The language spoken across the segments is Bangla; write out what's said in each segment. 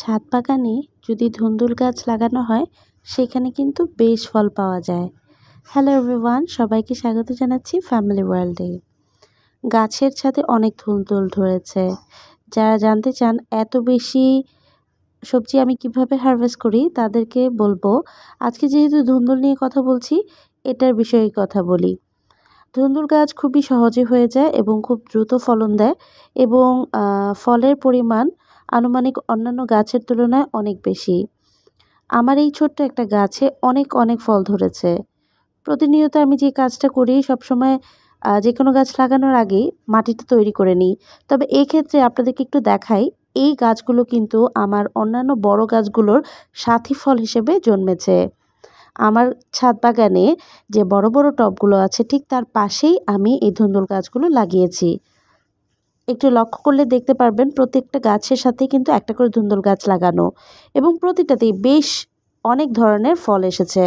ছাদ বাগানে যদি ধুন্দুল গাছ লাগানো হয় সেখানে কিন্তু বেশ ফল পাওয়া যায় হ্যালো এভরিওয়ান সবাইকে স্বাগত জানাচ্ছি ফ্যামিলি ওয়ার্ল্ডে গাছের ছাদে অনেক ধুন্দুল ধরেছে যারা জানতে চান এত বেশি সবজি আমি কিভাবে হারভেস্ট করি তাদেরকে বলবো আজকে যেহেতু ধুন্দুল নিয়ে কথা বলছি এটার বিষয়ে কথা বলি ধুন্দুল গাছ খুবই সহজে হয়ে যায় এবং খুব দ্রুত ফলন দেয় এবং ফলের পরিমাণ আনুমানিক অন্যান্য গাছের তুলনায় অনেক বেশি আমার এই ছোট্ট একটা গাছে অনেক অনেক ফল ধরেছে প্রতিনিয়ত আমি যে কাজটা করি সবসময় যে কোনো গাছ লাগানোর আগেই মাটিটা তৈরি করে নিই তবে এক্ষেত্রে আপনাদেরকে একটু দেখাই এই গাছগুলো কিন্তু আমার অন্যান্য বড় গাছগুলোর সাথী ফল হিসেবে জন্মেছে আমার ছাদ বাগানে যে বড় বড় টবগুলো আছে ঠিক তার পাশেই আমি এই ধুন্দুল গাছগুলো লাগিয়েছি একটু লক্ষ্য করলে দেখতে পারবেন প্রত্যেকটা গাছের সাথে কিন্তু একটা করে ধুন্দুল গাছ লাগানো এবং প্রতিটাতেই বেশ অনেক ধরনের ফল এসেছে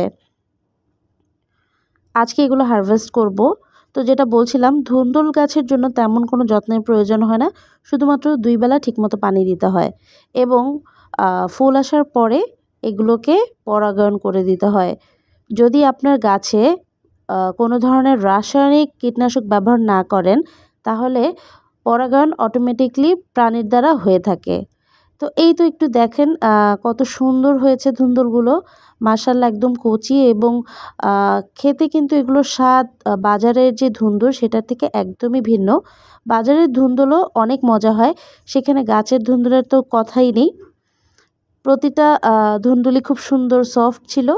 আজকে এগুলো হারভেস্ট করব তো যেটা বলছিলাম ধুন্দুল গাছের জন্য তেমন কোনো যত্নের প্রয়োজন হয় না শুধুমাত্র দুই বেলা ঠিকমতো পানি দিতে হয় এবং ফুল আসার পরে এগুলোকে পরাগায়ন করে দিতে হয় যদি আপনার গাছে কোনো ধরনের রাসায়নিক কীটনাশক ব্যবহার না করেন তাহলে পরাগায়ন অটোমেটিকলি প্রাণীর দ্বারা হয়ে থাকে তো এই তো একটু দেখেন কত সুন্দর হয়েছে ধুন্দুলগুলো মাসাল্লা একদম কচি এবং খেতে কিন্তু এগুলো স্বাদ বাজারের যে ধুন্দুল সেটা থেকে একদমই ভিন্ন বাজারের ধুন্দুলও অনেক মজা হয় সেখানে গাছের ধুন্দুলের তো কথাই নেই প্রতিটা ধুন্দুলি খুব সুন্দর সফট ছিল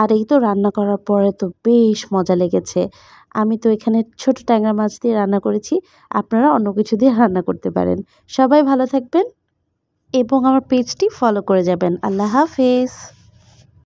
আর এই তো রান্না করার পরে তো বেশ মজা লেগেছে আমি তো এখানে ছোট ট্যাংরা মাছ দিয়ে রান্না করেছি আপনারা অন্য কিছু দিয়ে রান্না করতে পারেন সবাই ভালো থাকবেন এবং আমার পেজটি ফলো করে যাবেন আল্লাহ হাফেজ